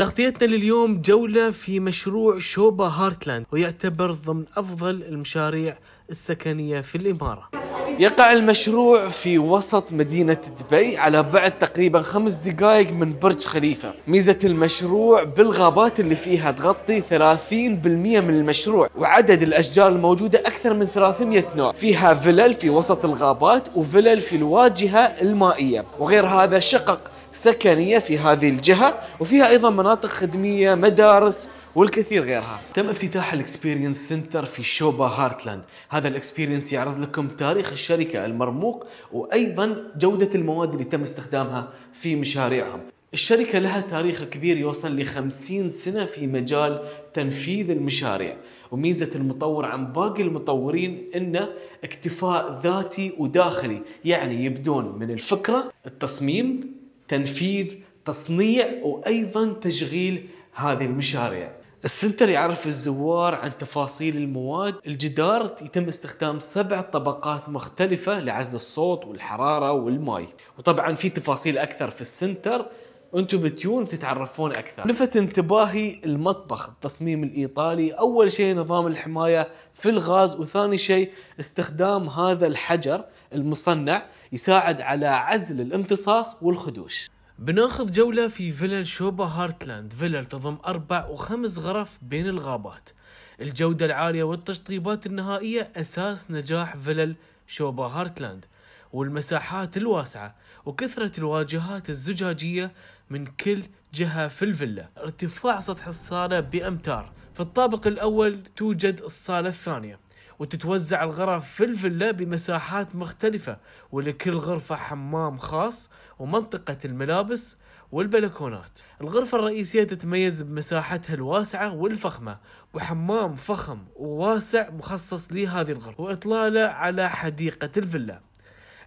تغطيتنا لليوم جولة في مشروع شوبا هارتلاند ويعتبر ضمن أفضل المشاريع السكنية في الإمارة يقع المشروع في وسط مدينة دبي على بعد تقريبا خمس دقائق من برج خليفة ميزة المشروع بالغابات اللي فيها تغطي 30% من المشروع وعدد الأشجار الموجودة أكثر من 300 نوع فيها فلل في وسط الغابات وفلل في الواجهة المائية وغير هذا شقق سكنيه في هذه الجهه وفيها ايضا مناطق خدميه مدارس والكثير غيرها تم افتتاح الاكسبيرينس سنتر في شوبا هارتلاند هذا الاكسبيرينس يعرض لكم تاريخ الشركه المرموق وايضا جوده المواد اللي تم استخدامها في مشاريعهم الشركة لها تاريخ كبير يوصل ل 50 سنة في مجال تنفيذ المشاريع وميزة المطور عن باقي المطورين انه اكتفاء ذاتي وداخلي يعني يبدون من الفكرة التصميم تنفيذ تصنيع وايضا تشغيل هذه المشاريع السنتر يعرف الزوار عن تفاصيل المواد الجدار يتم استخدام سبع طبقات مختلفة لعزل الصوت والحرارة والماء وطبعا في تفاصيل أكثر في السنتر انتم بتيون بتتعرفون اكثر لفت انتباهي المطبخ التصميم الايطالي اول شيء نظام الحمايه في الغاز وثاني شيء استخدام هذا الحجر المصنع يساعد على عزل الامتصاص والخدوش بناخذ جولة في فيلل شوبا هارتلاند فيلل تضم أربع وخمس غرف بين الغابات الجودة العالية والتشطيبات النهائية أساس نجاح فيلل شوبا هارتلاند والمساحات الواسعة وكثرة الواجهات الزجاجية من كل جهة في الفيلا ارتفاع سطح الصالة بأمتار في الطابق الأول توجد الصالة الثانية وتتوزع الغرف في الفيلا بمساحات مختلفة ولكل غرفة حمام خاص ومنطقة الملابس والبلكونات الغرفة الرئيسية تتميز بمساحتها الواسعة والفخمة وحمام فخم وواسع مخصص لهذه الغرفة وإطلاله على حديقة الفيلا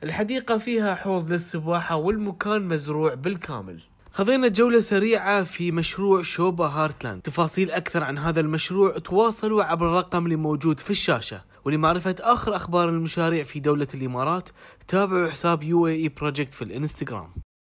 الحديقة فيها حوض للسباحة والمكان مزروع بالكامل خذينا جولة سريعة في مشروع شوبا هارتلاند تفاصيل أكثر عن هذا المشروع تواصلوا عبر الرقم اللي موجود في الشاشة ولمعرفة آخر أخبار المشاريع في دولة الإمارات تابعوا حساب UAE Project في الإنستغرام